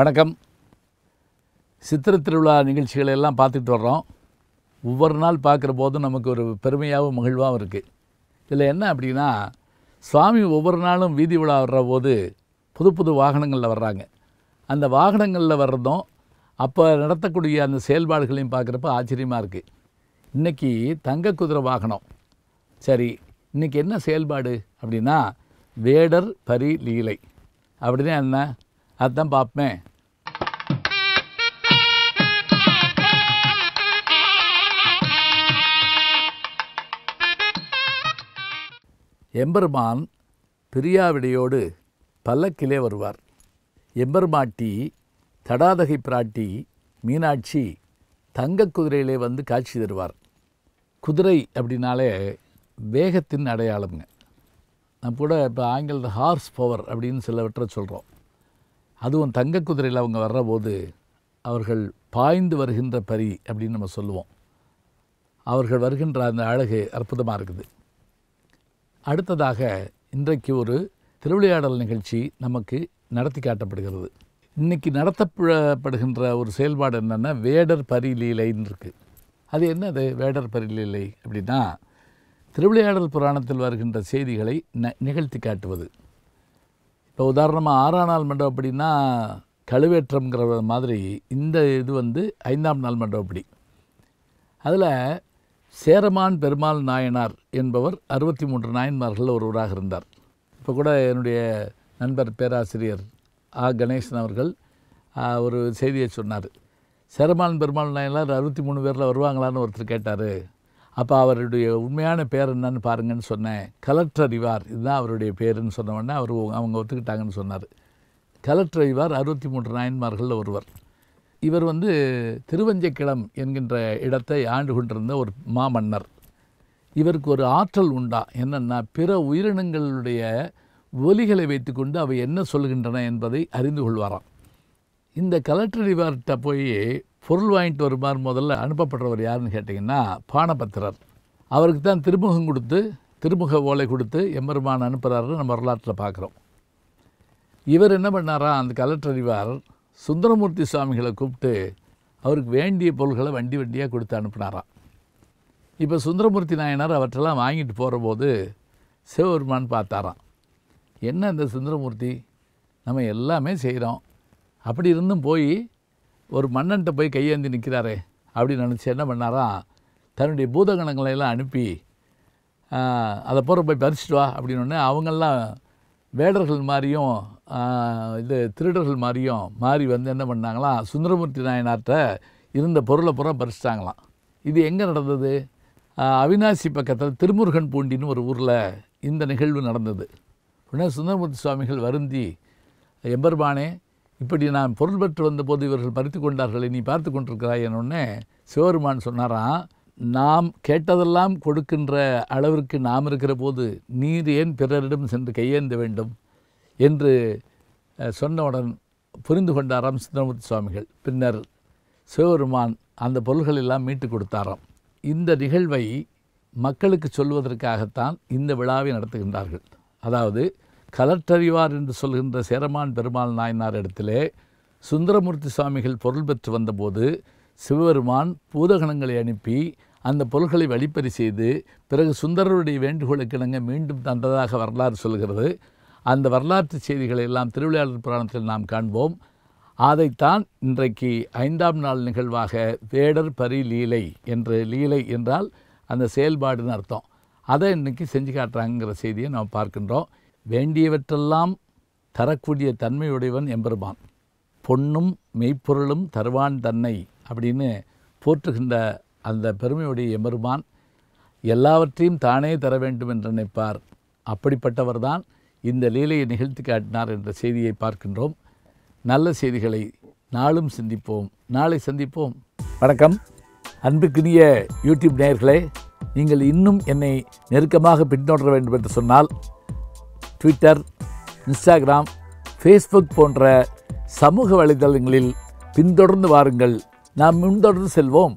வணக்கம் சித்திர திருவிழா நிகழ்ச்சிகளை எல்லாம் பார்த்துட்டு வர்றோம் ஒவ்வொரு நாள் பார்க்குற போதும் நமக்கு ஒரு பெருமையாகவும் மகிழ்வாகவும் இருக்குது இதில் என்ன அப்படின்னா சுவாமி ஒவ்வொரு நாளும் வீதி விழா வர்ற போது புது புது வாகனங்களில் வர்றாங்க அந்த வாகனங்களில் வர்றதும் அப்போ நடத்தக்கூடிய அந்த செயல்பாடுகளையும் பார்க்குறப்ப ஆச்சரியமாக இருக்குது இன்றைக்கி தங்க குதிரை வாகனம் சரி இன்றைக்கி என்ன செயல்பாடு அப்படின்னா வேடர் பரி லீலை அப்படின்னா என்ன அதுதான் பார்ப்பேன் எம்பெருமான் பிரியாவிடையோடு பல்லக்கிலே வருவார் எம்பெருமாட்டி தடாதகை பிராட்டி மீனாட்சி தங்க குதிரையிலே வந்து காட்சி தருவார் குதிரை அப்படின்னாலே வேகத்தின் அடையாளம்ங்க நம்ம கூட இப்போ ஆங்கிலத்தில் ஹார்ஸ் பவர் அப்படின்னு சிலவற்றை சொல்கிறோம் அதுவும் தங்க குதிரையில் அவங்க வர்றபோது அவர்கள் பாய்ந்து வருகின்ற பரி அப்படின்னு நம்ம சொல்லுவோம் அவர்கள் வருகின்ற அந்த அழகு அற்புதமாக இருக்குது அடுத்ததாக இன்றைக்கு ஒரு திருவிளையாடல் நிகழ்ச்சி நமக்கு நடத்தி காட்டப்படுகிறது இன்றைக்கி நடத்தப்படுகின்ற ஒரு செயல்பாடு என்னென்னா வேடர் பரிலீலைன்னு இருக்குது அது என்னது வேடர் பரிலீலை அப்படின்னா திருவிளையாடல் புராணத்தில் வருகின்ற செய்திகளை ந நிகழ்த்தி காட்டுவது இப்போ உதாரணமாக ஆறாம் நாள் மண்டபம் அப்படின்னா கழுவேற்றம்ங்கிற மாதிரி இந்த இது வந்து ஐந்தாம் நாள் அப்படி அதில் சேரமான் பெருமாள் நாயனார் என்பவர் அறுபத்தி மூன்று நாயன்மார்களில் ஒருவராக இருந்தார் இப்போ கூட என்னுடைய நண்பர் பேராசிரியர் ஆ கணேசன் அவர்கள் ஒரு செய்தியை சொன்னார் சேரமான் பெருமாள் நாயனார் அறுபத்தி மூணு பேரில் வருவாங்களான்னு ஒருத்தர் கேட்டார் அப்போ அவருடைய உண்மையான பேர் என்னன்னு பாருங்கன்னு சொன்னேன் கலெக்டர் ரிவார் இதுதான் அவருடைய பேருன்னு உடனே அவர் அவங்க ஒத்துக்கிட்டாங்கன்னு சொன்னார் கலெக்டர் ரிவார் அறுபத்தி மூன்று நாயன்மார்களில் ஒருவர் இவர் வந்து திருவஞ்சக்கிளம் என்கின்ற இடத்தை ஆண்டு கொண்டிருந்த ஒரு மாமன்னர் இவருக்கு ஒரு ஆற்றல் உண்டா என்னென்னா பிற உயிரினங்களுடைய ஒலிகளை வைத்துக்கொண்டு அவை என்ன சொல்கின்றன என்பதை அறிந்து கொள்வாராம் இந்த கலெக்டர் டிபார்ட்டை போய் பொருள் வாங்கிட்டு வருமாறு முதல்ல அனுப்பப்படுறவர் யாருன்னு கேட்டிங்கன்னா பானபத்திரர் அவருக்கு தான் திருமுகம் கொடுத்து திருமுக ஓலை கொடுத்து எம்பெருமான் அனுப்புகிறாரு நம்ம வரலாற்றில் பார்க்குறோம் இவர் என்ன பண்ணாரா அந்த கலெக்டர் சுந்தரமூர்த்தி சுவாமிகளை கூப்பிட்டு அவருக்கு வேண்டிய பொருள்களை வண்டி வண்டியாக கொடுத்து அனுப்புனாராம் இப்போ சுந்தரமூர்த்தி நாயனார் அவற்றெல்லாம் வாங்கிட்டு போகிறபோது சிவபெருமான் பார்த்தாராம் என்ன இந்த சுந்தரமூர்த்தி நம்ம எல்லாமே செய்கிறோம் அப்படி இருந்தும் போய் ஒரு மன்னன்ட்ட போய் கையேந்தி நிற்கிறாரே அப்படின்னு நினச்சி என்ன பண்ணாராம் தன்னுடைய பூதகணங்களையெல்லாம் அனுப்பி அதை போகிற போய் பறிச்சுட்டு வா அப்படின்னோடனே அவங்கெல்லாம் வேடர்கள் மாதிரியும் இது திருடர்கள் மாதிரியும் மாறி வந்து என்ன பண்ணாங்களாம் சுந்தரமூர்த்தி நாயனார்கிட்ட இருந்த பொருளை பூரா பறிச்சிட்டாங்களாம் இது எங்கே நடந்தது அவினாசி பக்கத்தில் திருமுருகன் பூண்டின்னு ஒரு ஊரில் இந்த நிகழ்வு நடந்தது உடனே சுந்தரமூர்த்தி சுவாமிகள் வருந்தி எம்பெருமானே இப்படி நான் பொருள் பெற்று வந்தபோது இவர்கள் பறித்து கொண்டார்கள் நீ பார்த்து கொண்டிருக்கிறாய் என்னொன்னே சிவருமான் சொன்னாராம் நாம் கேட்டதெல்லாம் கொடுக்கின்ற அளவிற்கு நாம் இருக்கிற போது நீர் ஏன் பிறரிடம் சென்று கையேந்த வேண்டும் என்று சொன்னவுடன் புரிந்து கொண்டாராம் சுந்தரமூர்த்தி சுவாமிகள் பின்னர் சிவபெருமான் அந்த பொருள்கள் எல்லாம் மீட்டு கொடுத்தாராம் இந்த நிகழ்வை மக்களுக்கு சொல்வதற்காகத்தான் இந்த விழாவை நடத்துகின்றார்கள் அதாவது கலற்றறிவார் என்று சொல்கின்ற சேரமான் பெருமாள் நாயனார் இடத்திலே சுந்தரமூர்த்தி சுவாமிகள் பொருள் பெற்று வந்தபோது சிவபெருமான் பூதகணங்களை அனுப்பி அந்த பொருள்களை வழிப்பறி செய்து பிறகு சுந்தரருடைய வேண்டுகோளுக்கிணங்க மீண்டும் தந்ததாக வரலாறு சொல்கிறது அந்த வரலாற்று செய்திகளை எல்லாம் திருவிளையாடல் புராணத்தில் நாம் காண்போம் அதைத்தான் இன்றைக்கு ஐந்தாம் நாள் நிகழ்வாக வேடர் பரி லீலை என்று லீலை என்றால் அந்த செயல்பாடுன்னு அர்த்தம் அதை இன்றைக்கி செஞ்சு காட்டுறாங்கிற செய்தியை நாம் பார்க்கின்றோம் வேண்டியவற்றெல்லாம் தரக்கூடிய தன்மையுடையவன் எம்பெருமான் பொன்னும் மெய்ப்பொருளும் தருவான் தன்னை அப்படின்னு போற்றுகின்ற அந்த பெருமையுடைய எம்பெருமான் எல்லாவற்றையும் தானே தர வேண்டும் என்று நினைப்பார் அப்படிப்பட்டவர்தான் இந்த லீலையை நிகழ்த்தி காட்டினார் என்ற செய்தியை பார்க்கின்றோம் நல்ல செய்திகளை நாளும் சிந்திப்போம் நாளை சந்திப்போம் வணக்கம் அன்புக்குரிய யூடியூப் நேயர்களே நீங்கள் இன்னும் என்னை நெருக்கமாக பின்தொடர வேண்டும் என்று சொன்னால் ட்விட்டர் இன்ஸ்டாகிராம் ஃபேஸ்புக் போன்ற சமூக வலைதளங்களில் பின்தொடர்ந்து வாருங்கள் நாம் முன்தொடர்ந்து செல்வோம்